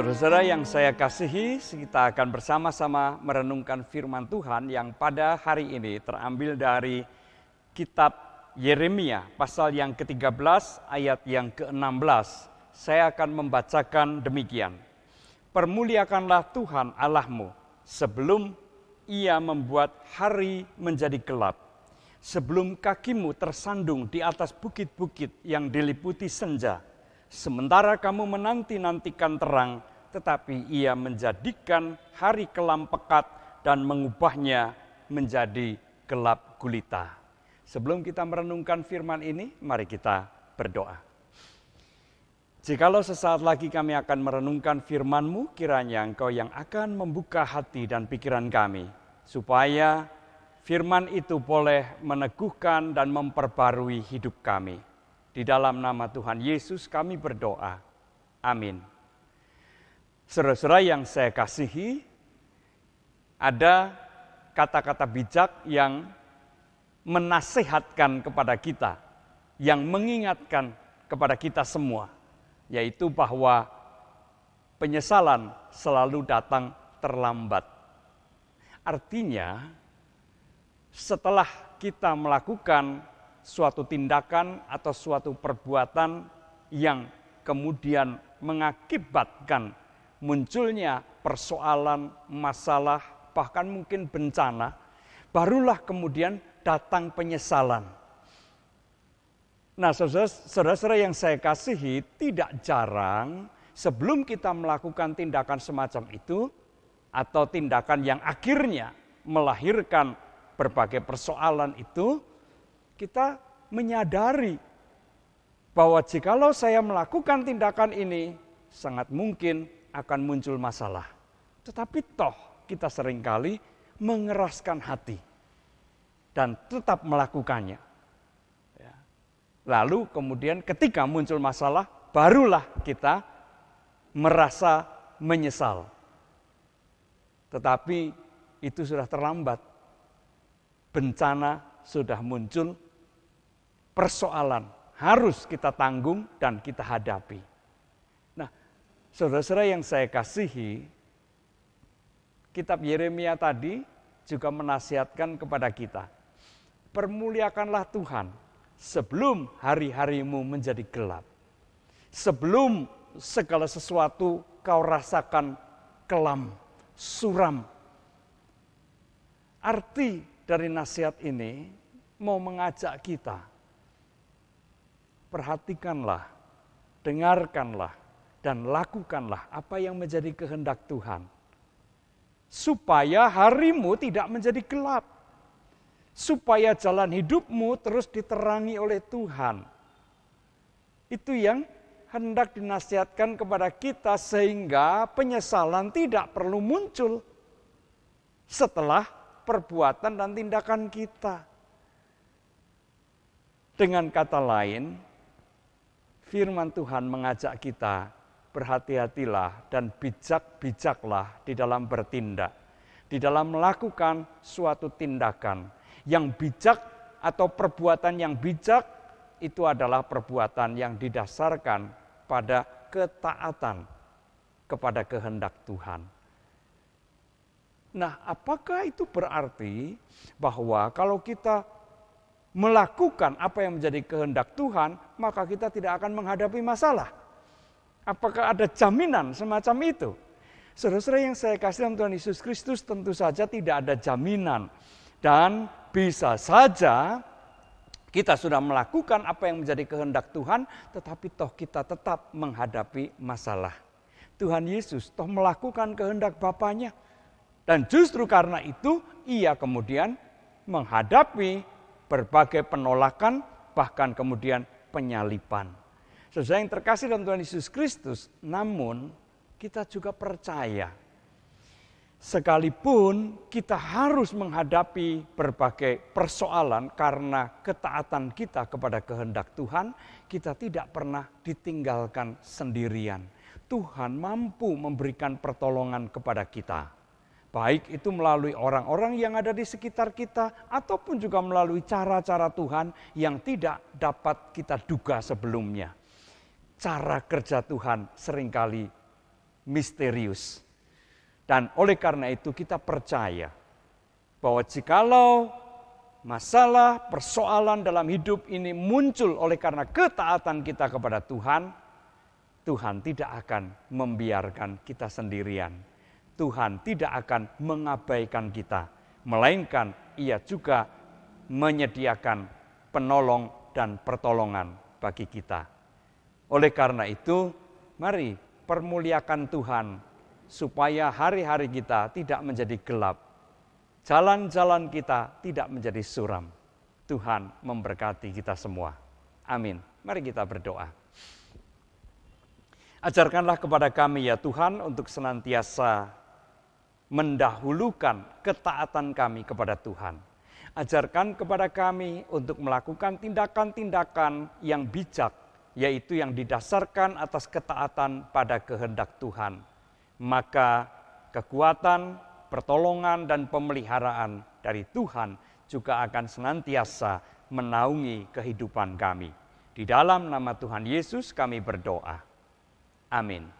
Saudara-saudara yang saya kasihi, kita akan bersama-sama merenungkan firman Tuhan yang pada hari ini terambil dari kitab Yeremia pasal yang ke-13 ayat yang ke-16. Saya akan membacakan demikian. Permuliakanlah Tuhan Allahmu sebelum ia membuat hari menjadi gelap. Sebelum kakimu tersandung di atas bukit-bukit yang diliputi senja sementara kamu menanti-nantikan terang tetapi ia menjadikan hari kelam pekat dan mengubahnya menjadi gelap gulita. Sebelum kita merenungkan firman ini, mari kita berdoa. Jikalau sesaat lagi kami akan merenungkan firman-Mu, kiranya Engkau yang akan membuka hati dan pikiran kami, supaya firman itu boleh meneguhkan dan memperbarui hidup kami. Di dalam nama Tuhan Yesus kami berdoa. Amin. Saudara-saudara yang saya kasihi, ada kata-kata bijak yang menasehatkan kepada kita, yang mengingatkan kepada kita semua, yaitu bahwa penyesalan selalu datang terlambat. Artinya, setelah kita melakukan suatu tindakan atau suatu perbuatan yang kemudian mengakibatkan munculnya persoalan, masalah, bahkan mungkin bencana, barulah kemudian datang penyesalan. Nah, saudara-saudara yang saya kasihi, tidak jarang sebelum kita melakukan tindakan semacam itu atau tindakan yang akhirnya melahirkan berbagai persoalan itu, kita menyadari bahwa jikalau saya melakukan tindakan ini, sangat mungkin akan muncul masalah. Tetapi toh kita seringkali mengeraskan hati dan tetap melakukannya. Ya. Lalu kemudian ketika muncul masalah, barulah kita merasa menyesal. Tetapi itu sudah terlambat. Bencana sudah muncul, persoalan harus kita tanggung dan kita hadapi. Saudara-saudara yang saya kasihi, kitab Yeremia tadi juga menasihatkan kepada kita. Permuliakanlah Tuhan sebelum hari-harimu menjadi gelap. Sebelum segala sesuatu kau rasakan kelam, suram. Arti dari nasihat ini mau mengajak kita. Perhatikanlah, dengarkanlah, dan lakukanlah apa yang menjadi kehendak Tuhan. Supaya harimu tidak menjadi gelap. Supaya jalan hidupmu terus diterangi oleh Tuhan. Itu yang hendak dinasihatkan kepada kita sehingga penyesalan tidak perlu muncul setelah perbuatan dan tindakan kita. Dengan kata lain, firman Tuhan mengajak kita berhati-hatilah dan bijak-bijaklah di dalam bertindak, di dalam melakukan suatu tindakan yang bijak atau perbuatan yang bijak itu adalah perbuatan yang didasarkan pada ketaatan kepada kehendak Tuhan. Nah, apakah itu berarti bahwa kalau kita melakukan apa yang menjadi kehendak Tuhan, maka kita tidak akan menghadapi masalah? Apakah ada jaminan semacam itu? Saudara-saudara yang saya kasih dalam Tuhan Yesus Kristus tentu saja tidak ada jaminan. Dan bisa saja kita sudah melakukan apa yang menjadi kehendak Tuhan, tetapi toh kita tetap menghadapi masalah. Tuhan Yesus toh melakukan kehendak Bapaknya. Dan justru karena itu ia kemudian menghadapi berbagai penolakan bahkan kemudian penyalipan. Saudara yang terkasih dalam Tuhan Yesus Kristus, namun kita juga percaya sekalipun kita harus menghadapi berbagai persoalan karena ketaatan kita kepada kehendak Tuhan, kita tidak pernah ditinggalkan sendirian. Tuhan mampu memberikan pertolongan kepada kita. Baik itu melalui orang-orang yang ada di sekitar kita ataupun juga melalui cara-cara Tuhan yang tidak dapat kita duga sebelumnya cara kerja Tuhan seringkali misterius. Dan oleh karena itu kita percaya bahwa jikalau masalah, persoalan dalam hidup ini muncul oleh karena ketaatan kita kepada Tuhan, Tuhan tidak akan membiarkan kita sendirian. Tuhan tidak akan mengabaikan kita, melainkan Ia juga menyediakan penolong dan pertolongan bagi kita. Oleh karena itu, mari permuliakan Tuhan supaya hari-hari kita tidak menjadi gelap. Jalan-jalan kita tidak menjadi suram. Tuhan memberkati kita semua. Amin. Mari kita berdoa. Ajarkanlah kepada kami ya Tuhan untuk senantiasa mendahulukan ketaatan kami kepada Tuhan. Ajarkan kepada kami untuk melakukan tindakan-tindakan yang bijak yaitu yang didasarkan atas ketaatan pada kehendak Tuhan. Maka kekuatan, pertolongan, dan pemeliharaan dari Tuhan juga akan senantiasa menaungi kehidupan kami. Di dalam nama Tuhan Yesus kami berdoa. Amin.